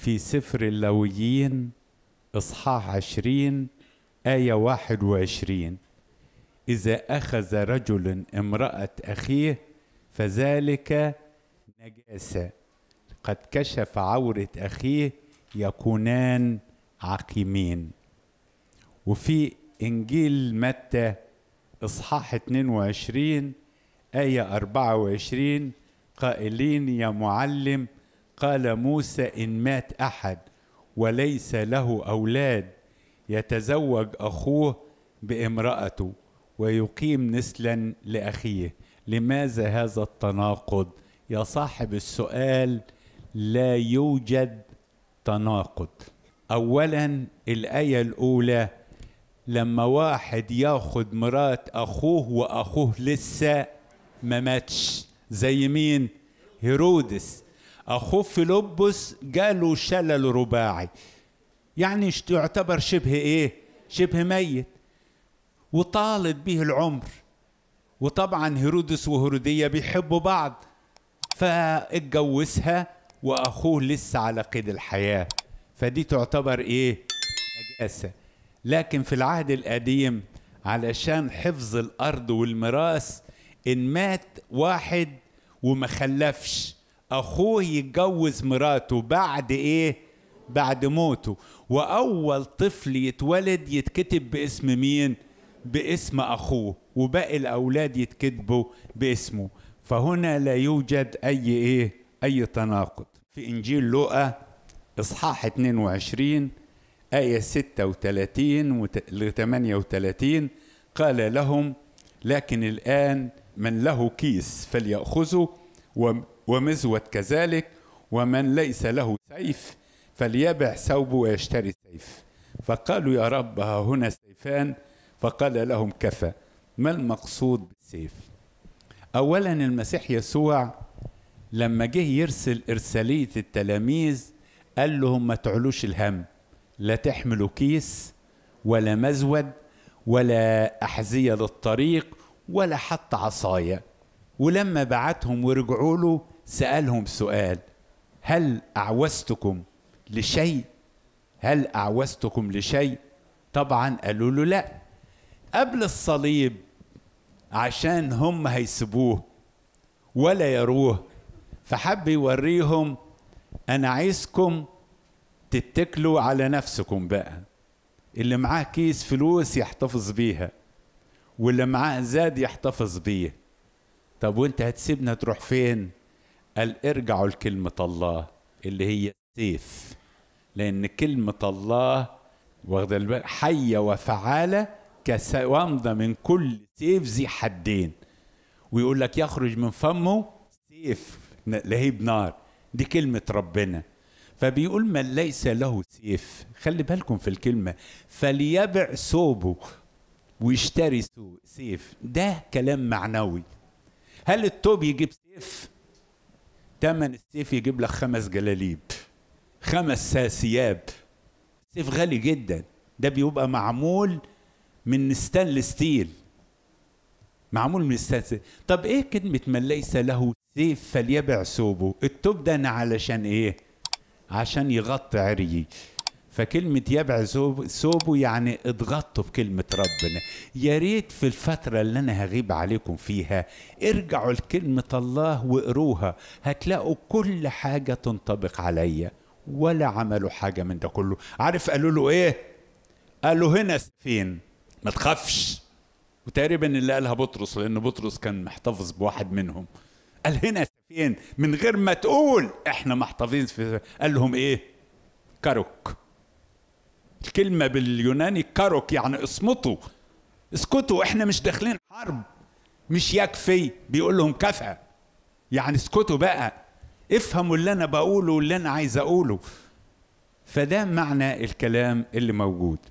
في سفر اللويين إصحاح عشرين آية واحد وعشرين إذا أخذ رجل امرأة أخيه فذلك نجاسة قد كشف عورة أخيه يكونان عقيمين وفي إنجيل متى إصحاح 22 آية 24 قائلين يا معلم قال موسى إن مات أحد وليس له أولاد يتزوج أخوه بامرأته ويقيم نسلا لأخيه لماذا هذا التناقض يا صاحب السؤال لا يوجد تناقض أولا الآية الأولى لما واحد ياخد مرات أخوه وأخوه لسه ما ماتش زي مين هيرودس أخوه فيلبس جاله شلل رباعي يعني يعتبر شبه إيه شبه ميت وطالت به العمر وطبعا هيرودس وهيروديه بيحبوا بعض فاتجوزها وأخوه لسه على قيد الحياة فدي تعتبر إيه نجاسة لكن في العهد القديم علشان حفظ الأرض والميراث إن مات واحد وما خلفش اخوه يتجوز مراته بعد ايه بعد موته واول طفل يتولد يتكتب باسم مين باسم اخوه وباقي الاولاد يتكتبوا باسمه فهنا لا يوجد اي ايه اي تناقض في انجيل لوقا اصحاح 22 ايه 36 ل 38 قال لهم لكن الان من له كيس فليأخذه ومزود كذلك ومن ليس له سيف فليبع ثوبه ويشتري سيف فقالوا يا رب ها هنا سيفان فقال لهم كفى ما المقصود بالسيف اولا المسيح يسوع لما جه يرسل ارساليه التلاميذ قال لهم ما تعلوش الهم لا تحملوا كيس ولا مزود ولا احذيه للطريق ولا حتى عصايا ولما بعتهم ورجعوا له سألهم سؤال هل أعوزتكم لشيء هل أعوزتكم لشيء طبعا قالوا له لا قبل الصليب عشان هم هيسيبوه ولا يروه فحب يوريهم أنا عايزكم تتكلوا على نفسكم بقى اللي معاه كيس فلوس يحتفظ بيها واللي معاه زاد يحتفظ بيه طب وانت هتسيبنا تروح فين قال ارجعوا لكلمة الله اللي هي سيف لأن كلمة الله واخد البال حية وفعالة كوامضة من كل سيف ذي حدين ويقول لك يخرج من فمه سيف لهيب نار دي كلمة ربنا فبيقول من ليس له سيف خلي بالكم في الكلمة فليبع ثوبه ويشتري سيف ده كلام معنوي هل التوب يجيب سيف تمن السيف يجيب لك خمس جلاليب خمس ساسياب سيف غالي جدا ده بيبقى معمول من ستانلس ستيل معمول من ستانلس طب ايه كلمه من ليس له سيف فليبع ثوبه التوب ده انا علشان ايه عشان يغطي عريي فكلمة يبع ثوبه يعني اضغطوا بكلمة ربنا يا ريت في الفترة اللي أنا هغيب عليكم فيها ارجعوا لكلمة الله واقروها هتلاقوا كل حاجة تنطبق عليا ولا عملوا حاجة من ده كله عارف قالوا له ايه قالوا هنا فين ما تخافش وتقريبا اللي قالها بطرس لأن بطرس كان محتفظ بواحد منهم قال هنا فين من غير ما تقول احنا محتفظين في قال لهم ايه كاروك كلمة باليوناني كاروك يعني اصمتوا اسكتوا احنا مش داخلين حرب مش يكفي بيقول لهم كفى يعني اسكتوا بقى افهموا اللي انا بقوله واللي انا عايز اقوله فده معنى الكلام اللي موجود